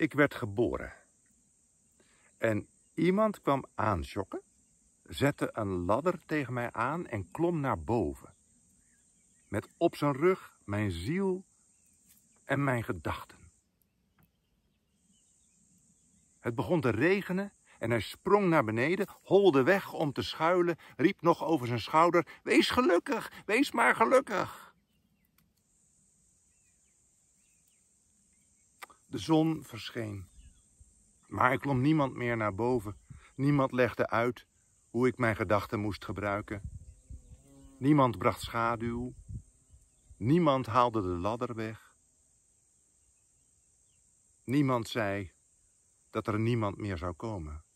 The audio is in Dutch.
Ik werd geboren. En iemand kwam aanjokken, zette een ladder tegen mij aan en klom naar boven. Met op zijn rug mijn ziel en mijn gedachten. Het begon te regenen en hij sprong naar beneden, holde weg om te schuilen, riep nog over zijn schouder: Wees gelukkig, wees maar gelukkig. De zon verscheen. Maar ik klom niemand meer naar boven. Niemand legde uit hoe ik mijn gedachten moest gebruiken. Niemand bracht schaduw. Niemand haalde de ladder weg. Niemand zei dat er niemand meer zou komen.